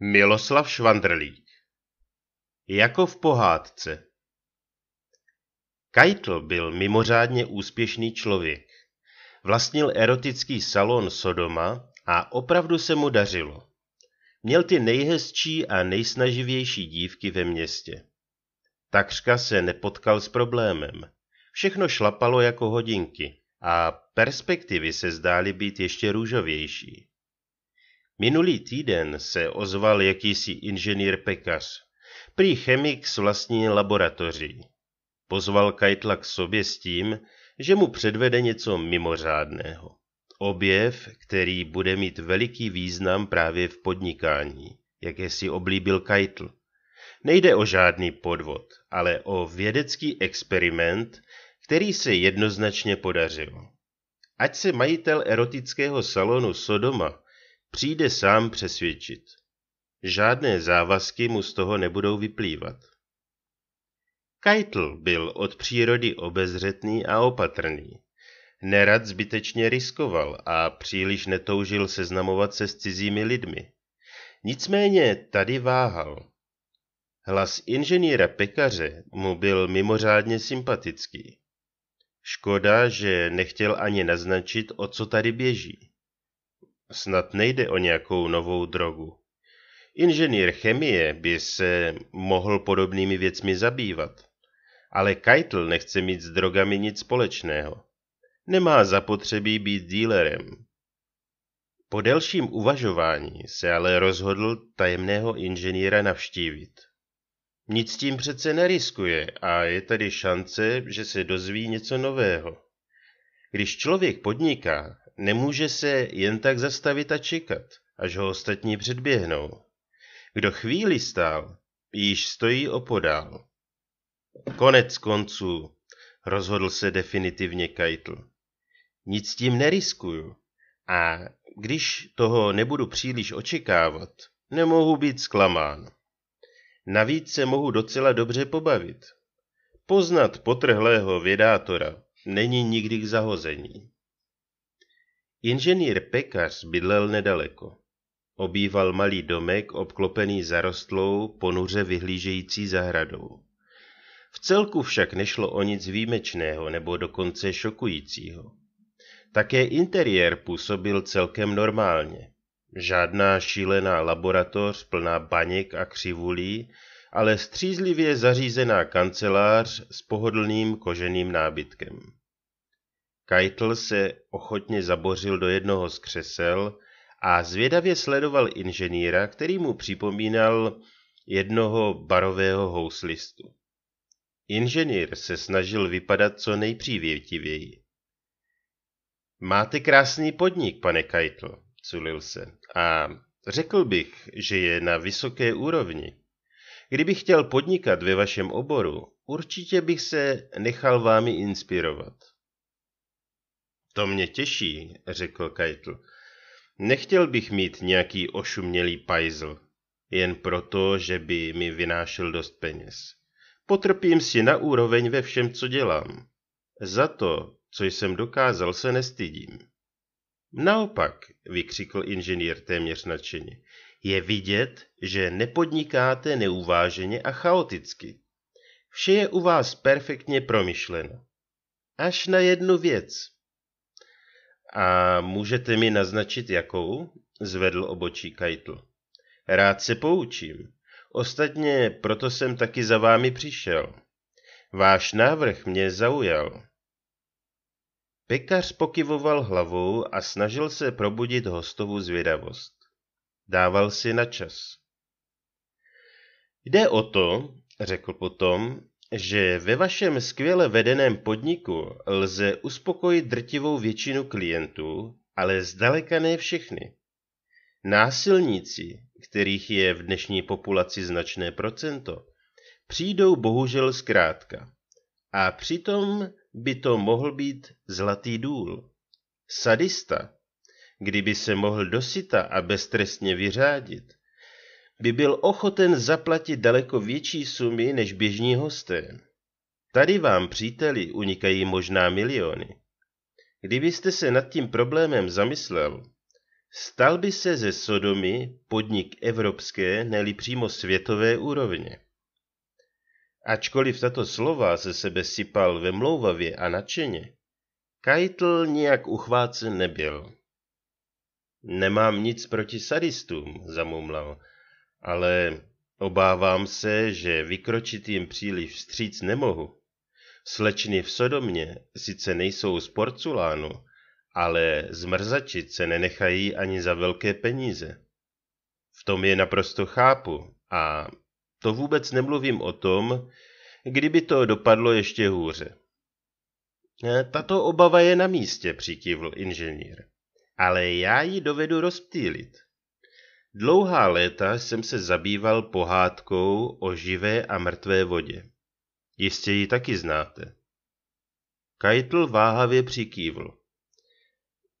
Miloslav Švandrlík Jako v pohádce Keitel byl mimořádně úspěšný člověk. Vlastnil erotický salon Sodoma a opravdu se mu dařilo. Měl ty nejhezčí a nejsnaživější dívky ve městě. Takřka se nepotkal s problémem. Všechno šlapalo jako hodinky a perspektivy se zdály být ještě růžovější. Minulý týden se ozval jakýsi inženýr pekař. Prý chemik s vlastní laboratoří. Pozval Kajtla k sobě s tím, že mu předvede něco mimořádného. Objev, který bude mít veliký význam právě v podnikání, jaké si oblíbil Kajtl. Nejde o žádný podvod, ale o vědecký experiment, který se jednoznačně podařil. Ať se majitel erotického salonu Sodoma přijde sám přesvědčit. Žádné závazky mu z toho nebudou vyplývat. Keitel byl od přírody obezřetný a opatrný. Nerad zbytečně riskoval a příliš netoužil seznamovat se s cizími lidmi. Nicméně tady váhal. Hlas inženýra pekaře mu byl mimořádně sympatický. Škoda, že nechtěl ani naznačit, o co tady běží. Snad nejde o nějakou novou drogu. Inženýr chemie by se mohl podobnými věcmi zabývat. Ale Keitel nechce mít s drogami nic společného. Nemá zapotřebí být dílerem. Po delším uvažování se ale rozhodl tajemného inženýra navštívit. Nic tím přece neriskuje a je tady šance, že se dozví něco nového. Když člověk podniká, Nemůže se jen tak zastavit a čekat, až ho ostatní předběhnou. Kdo chvíli stál, již stojí opodál. Konec konců, rozhodl se definitivně Keitel. Nic tím neriskuju. A když toho nebudu příliš očekávat, nemohu být zklamán. Navíc se mohu docela dobře pobavit. Poznat potrhlého vědátora není nikdy k zahození. Inženýr Pekař bydlel nedaleko. Obýval malý domek obklopený zarostlou, ponuře vyhlížející zahradou. V celku však nešlo o nic výjimečného nebo dokonce šokujícího. Také interiér působil celkem normálně. Žádná šílená laboratoř plná baněk a křivulí, ale střízlivě zařízená kancelář s pohodlným koženým nábytkem. Keitel se ochotně zabořil do jednoho z křesel a zvědavě sledoval inženýra, který mu připomínal jednoho barového houslistu. Inženýr se snažil vypadat co nejpřívětivěji. Máte krásný podnik, pane Keitel, culil se, a řekl bych, že je na vysoké úrovni. Kdybych chtěl podnikat ve vašem oboru, určitě bych se nechal vámi inspirovat. To mě těší, řekl Keitel. Nechtěl bych mít nějaký ošumělý pajzl, jen proto, že by mi vynášel dost peněz. Potrpím si na úroveň ve všem, co dělám. Za to, co jsem dokázal, se nestydím. Naopak, vykřikl inženýr téměř nadšeně, je vidět, že nepodnikáte neuváženě a chaoticky. Vše je u vás perfektně promyšleno. Až na jednu věc. A můžete mi naznačit, jakou? Zvedl obočí Kajtl. Rád se poučím. Ostatně proto jsem taky za vámi přišel. Váš návrh mě zaujal. Pekař pokyvoval hlavou a snažil se probudit hostovu zvědavost. Dával si na čas. Jde o to, řekl potom, že ve vašem skvěle vedeném podniku lze uspokojit drtivou většinu klientů, ale zdaleka ne všechny. Násilníci, kterých je v dnešní populaci značné procento, přijdou bohužel zkrátka. A přitom by to mohl být zlatý důl. Sadista, kdyby se mohl dosita a beztrestně vyřádit, by byl ochoten zaplatit daleko větší sumy než běžní hosté. Tady vám, příteli, unikají možná miliony. Kdybyste se nad tím problémem zamyslel, stal by se ze Sodomy podnik evropské, neli přímo světové úrovně. Ačkoliv tato slova ze sebe sypal ve mlouvavě a nadšeně, Kajtl nijak uchvácen nebyl. Nemám nic proti sadistům, zamumlal, ale obávám se, že vykročit jim příliš vstříc nemohu. Slečny v Sodomě sice nejsou z porculánu, ale zmrzačit se nenechají ani za velké peníze. V tom je naprosto chápu a to vůbec nemluvím o tom, kdyby to dopadlo ještě hůře. E, tato obava je na místě, přikývl inženýr. Ale já ji dovedu rozptýlit. Dlouhá léta jsem se zabýval pohádkou o živé a mrtvé vodě. Jistě ji taky znáte. Kajtl váhavě přikývl.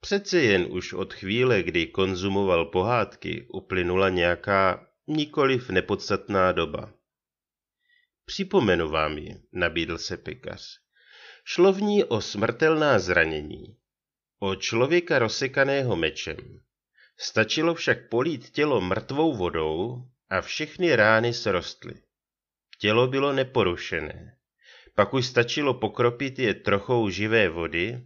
Přece jen už od chvíle, kdy konzumoval pohádky, uplynula nějaká nikoliv nepodstatná doba. Připomenu vám ji, nabídl se pekař. Šlo v ní o smrtelná zranění. O člověka rozsekaného mečem, Stačilo však polít tělo mrtvou vodou a všechny rány srostly. Tělo bylo neporušené. Pak už stačilo pokropit je trochou živé vody,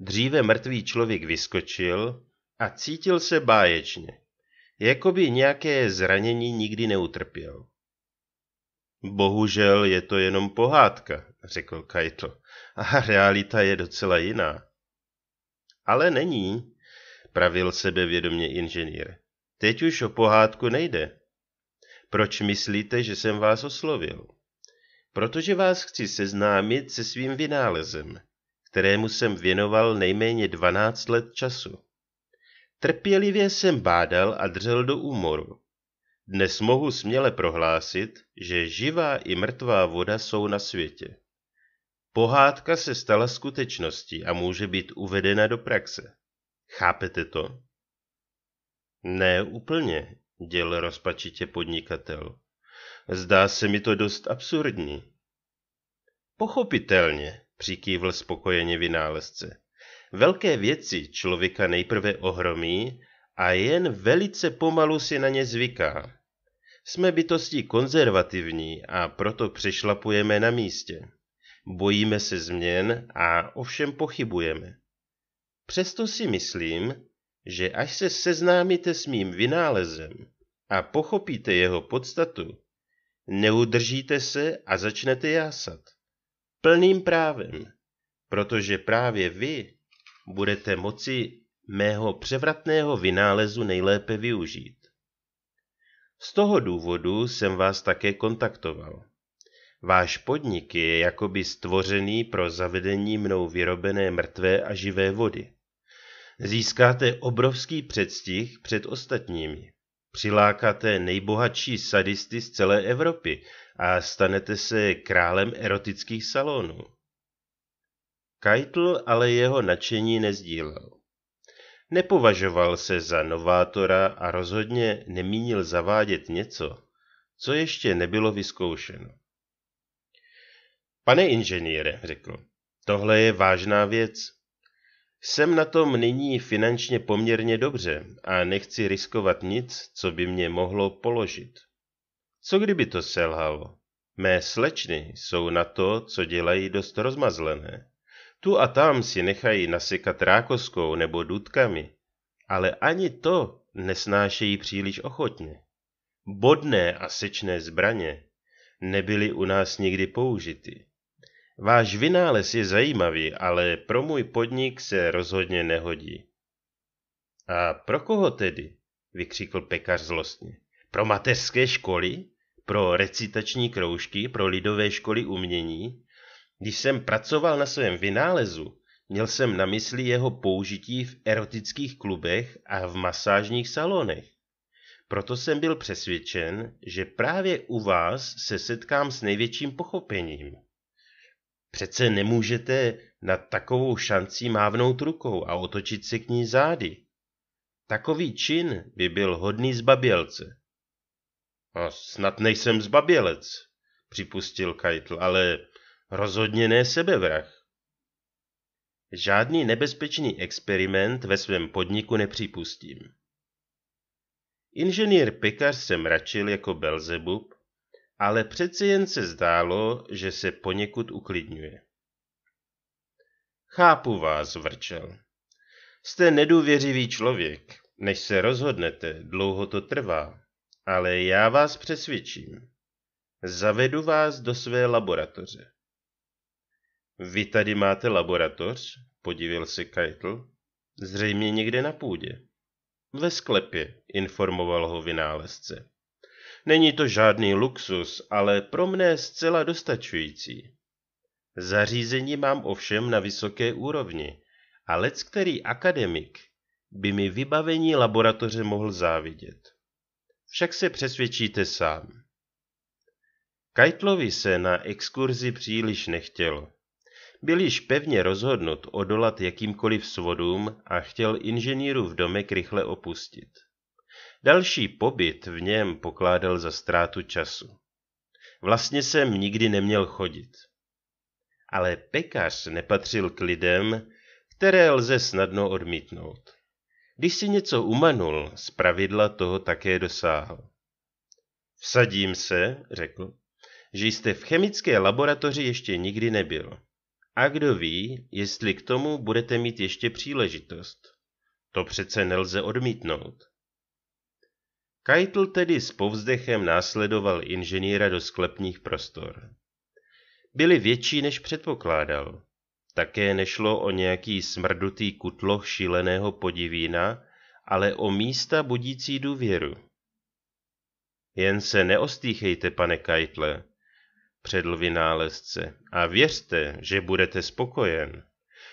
dříve mrtvý člověk vyskočil a cítil se báječně, jako by nějaké zranění nikdy neutrpěl. Bohužel je to jenom pohádka, řekl Kajtl, a realita je docela jiná. Ale není, pravil sebevědomě inženýr. Teď už o pohádku nejde. Proč myslíte, že jsem vás oslovil? Protože vás chci seznámit se svým vynálezem, kterému jsem věnoval nejméně 12 let času. Trpělivě jsem bádal a držel do úmoru. Dnes mohu směle prohlásit, že živá i mrtvá voda jsou na světě. Pohádka se stala skutečností a může být uvedena do praxe. Chápete to? Ne úplně, děl rozpačitě podnikatel. Zdá se mi to dost absurdní. Pochopitelně, přikývl spokojeně vynálezce. Velké věci člověka nejprve ohromí a jen velice pomalu si na ně zvyká. Jsme bytosti konzervativní a proto přešlapujeme na místě. Bojíme se změn a ovšem pochybujeme. Přesto si myslím, že až se seznámíte s mým vynálezem a pochopíte jeho podstatu, neudržíte se a začnete jásat. Plným právem, protože právě vy budete moci mého převratného vynálezu nejlépe využít. Z toho důvodu jsem vás také kontaktoval. Váš podnik je jakoby stvořený pro zavedení mnou vyrobené mrtvé a živé vody. Získáte obrovský předstih před ostatními. Přilákáte nejbohatší sadisty z celé Evropy a stanete se králem erotických salonů. Keitel ale jeho nadšení nezdílel. Nepovažoval se za novátora a rozhodně nemínil zavádět něco, co ještě nebylo vyzkoušeno. Pane inženýre, řekl, tohle je vážná věc. Jsem na tom nyní finančně poměrně dobře a nechci riskovat nic, co by mě mohlo položit. Co kdyby to selhalo? Mé slečny jsou na to, co dělají, dost rozmazlené. Tu a tam si nechají nasekat rákoskou nebo dutkami, ale ani to nesnášejí příliš ochotně. Bodné a sečné zbraně nebyly u nás nikdy použity. Váš vynález je zajímavý, ale pro můj podnik se rozhodně nehodí. A pro koho tedy? vykřikl pekař zlostně. Pro mateřské školy? Pro recitační kroužky? Pro lidové školy umění? Když jsem pracoval na svém vynálezu, měl jsem na mysli jeho použití v erotických klubech a v masážních salonech. Proto jsem byl přesvědčen, že právě u vás se setkám s největším pochopením. Přece nemůžete nad takovou šancí mávnout rukou a otočit se k ní zády. Takový čin by byl hodný zbabělce. A no, snad nejsem zbabělec, připustil Kajtl, ale rozhodně ne sebevrah. Žádný nebezpečný experiment ve svém podniku nepřipustím. Inženýr Pekař se mračil jako Belzebub ale přeci jen se zdálo, že se poněkud uklidňuje. Chápu vás, vrčel. Jste nedůvěřivý člověk. Než se rozhodnete, dlouho to trvá. Ale já vás přesvědčím. Zavedu vás do své laboratoře. Vy tady máte laboratoř? Podivil se Keitel. Zřejmě někde na půdě. Ve sklepě, informoval ho vynálezce. Není to žádný luxus, ale pro mne zcela dostačující. Zařízení mám ovšem na vysoké úrovni a lec který akademik by mi vybavení laboratoře mohl závidět. Však se přesvědčíte sám. Kajtlovi se na exkurzi příliš nechtělo. Byl již pevně rozhodnut odolat jakýmkoliv svodům a chtěl inženýru v domek rychle opustit. Další pobyt v něm pokládal za ztrátu času. Vlastně jsem nikdy neměl chodit. Ale pekař nepatřil k lidem, které lze snadno odmítnout. Když si něco umanul, z pravidla toho také dosáhl. Vsadím se, řekl, že jste v chemické laboratoři ještě nikdy nebyl. A kdo ví, jestli k tomu budete mít ještě příležitost. To přece nelze odmítnout. Keitel tedy s povzdechem následoval inženýra do sklepních prostor. Byly větší, než předpokládal. Také nešlo o nějaký smrdutý kutloch šíleného podivína, ale o místa budící důvěru. Jen se neostýchejte, pane Keitle, předl vynálezce, a věřte, že budete spokojen.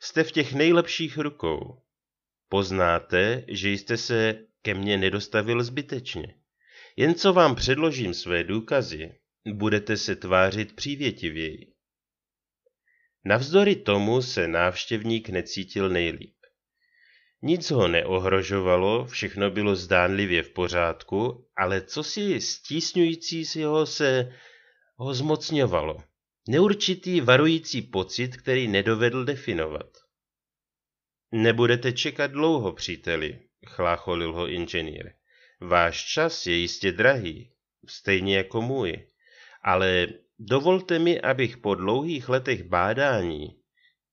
Jste v těch nejlepších rukou. Poznáte, že jste se ke mně nedostavil zbytečně. Jen co vám předložím své důkazy, budete se tvářit přívětivěji. Navzdory tomu se návštěvník necítil nejlíp. Nic ho neohrožovalo, všechno bylo zdánlivě v pořádku, ale co si stísňující si ho se ho zmocňovalo. Neurčitý varující pocit, který nedovedl definovat. Nebudete čekat dlouho, příteli, chlácholil ho inženýr. Váš čas je jistě drahý, stejně jako můj. Ale dovolte mi, abych po dlouhých letech bádání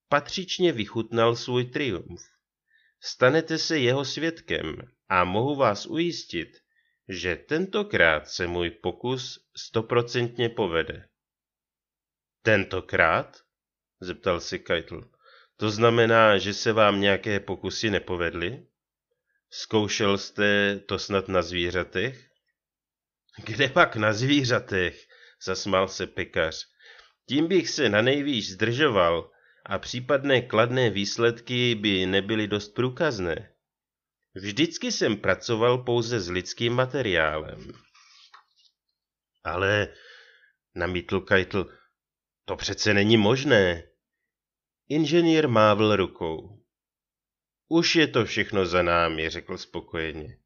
patřičně vychutnal svůj triumf. Stanete se jeho svědkem a mohu vás ujistit, že tentokrát se můj pokus stoprocentně povede. Tentokrát? zeptal si Keitel. To znamená, že se vám nějaké pokusy nepovedly? Zkoušel jste to snad na zvířatech? Kde pak na zvířatech? Zasmál se pekař. Tím bych se na nejvíc zdržoval a případné kladné výsledky by nebyly dost průkazné. Vždycky jsem pracoval pouze s lidským materiálem. Ale, namítl Kajtl, to přece není možné. Inženýr mávl rukou. Už je to všechno za námi, řekl spokojeně.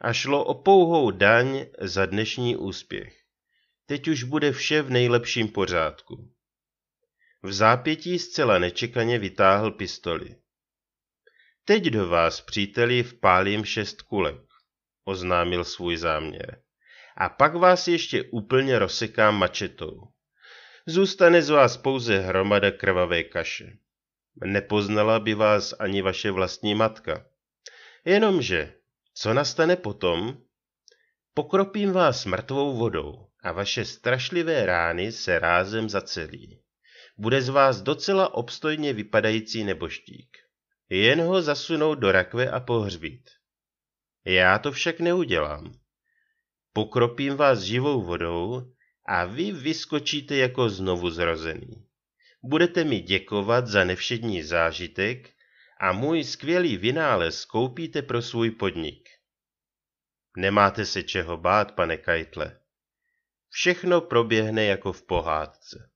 A šlo o pouhou daň za dnešní úspěch. Teď už bude vše v nejlepším pořádku. V zápětí zcela nečekaně vytáhl pistoli. Teď do vás, příteli, vpálím šest kulek, oznámil svůj záměr. A pak vás ještě úplně rozsekám mačetou. Zůstane z vás pouze hromada krvavé kaše. Nepoznala by vás ani vaše vlastní matka. Jenomže, co nastane potom? Pokropím vás mrtvou vodou a vaše strašlivé rány se rázem zacelí. Bude z vás docela obstojně vypadající neboštík. Jen ho zasunou do rakve a pohřbít. Já to však neudělám. Pokropím vás živou vodou a vy vyskočíte jako znovu zrozený budete mi děkovat za nevšední zážitek a můj skvělý vynález koupíte pro svůj podnik. Nemáte se čeho bát, pane Kajtle. Všechno proběhne jako v pohádce.